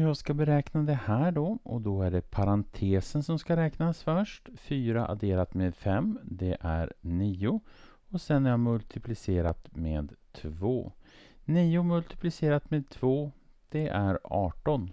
Jag ska beräkna det här då och då är det parentesen som ska räknas först. 4 adderat med 5 det är 9 och sen har jag multiplicerat med 2. 9 multiplicerat med 2 det är 18.